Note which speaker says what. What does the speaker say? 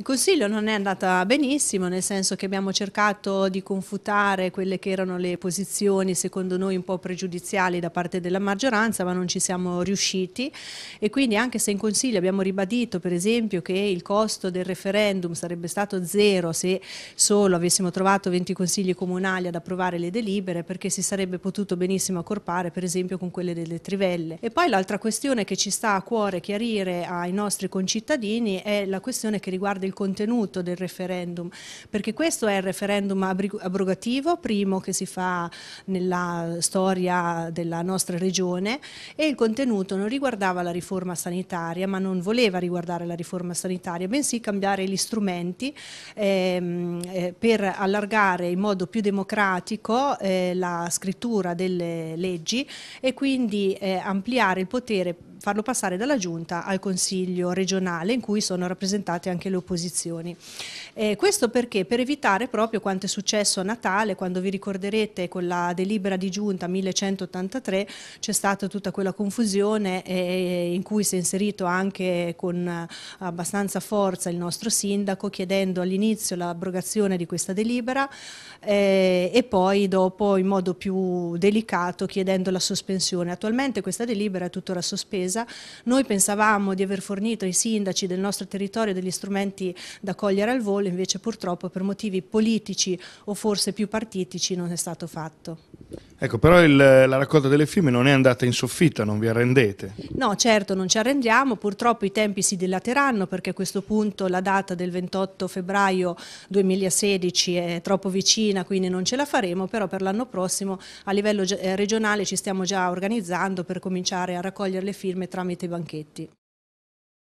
Speaker 1: Il Consiglio non è andata benissimo, nel senso che abbiamo cercato di confutare quelle che erano le posizioni secondo noi un po' pregiudiziali da parte della maggioranza, ma non ci siamo riusciti e quindi anche se in Consiglio abbiamo ribadito per esempio che il costo del referendum sarebbe stato zero se solo avessimo trovato 20 consigli comunali ad approvare le delibere perché si sarebbe potuto benissimo accorpare per esempio con quelle delle trivelle. E poi l'altra questione che ci sta a cuore chiarire ai nostri concittadini è la questione che riguarda il contenuto del referendum, perché questo è il referendum abrogativo, primo che si fa nella storia della nostra regione e il contenuto non riguardava la riforma sanitaria, ma non voleva riguardare la riforma sanitaria, bensì cambiare gli strumenti ehm, eh, per allargare in modo più democratico eh, la scrittura delle leggi e quindi eh, ampliare il potere farlo passare dalla Giunta al Consiglio regionale in cui sono rappresentate anche le opposizioni. Eh, questo perché? Per evitare proprio quanto è successo a Natale, quando vi ricorderete con la delibera di Giunta 1183 c'è stata tutta quella confusione eh, in cui si è inserito anche con abbastanza forza il nostro sindaco chiedendo all'inizio l'abrogazione di questa delibera eh, e poi dopo in modo più delicato chiedendo la sospensione. Attualmente questa delibera è tuttora sospesa attesa. Noi pensavamo di aver fornito ai sindaci del nostro territorio degli strumenti da cogliere al volo, invece purtroppo per motivi politici o forse più partitici non è stato fatto.
Speaker 2: Ecco, però il, la raccolta delle firme non è andata in soffitta, non vi arrendete?
Speaker 1: No, certo, non ci arrendiamo, purtroppo i tempi si dilateranno perché a questo punto la data del 28 febbraio 2016 è troppo vicina, quindi non ce la faremo, però per l'anno prossimo a livello eh, regionale ci stiamo già organizzando per cominciare a raccogliere le firme tramite i banchetti.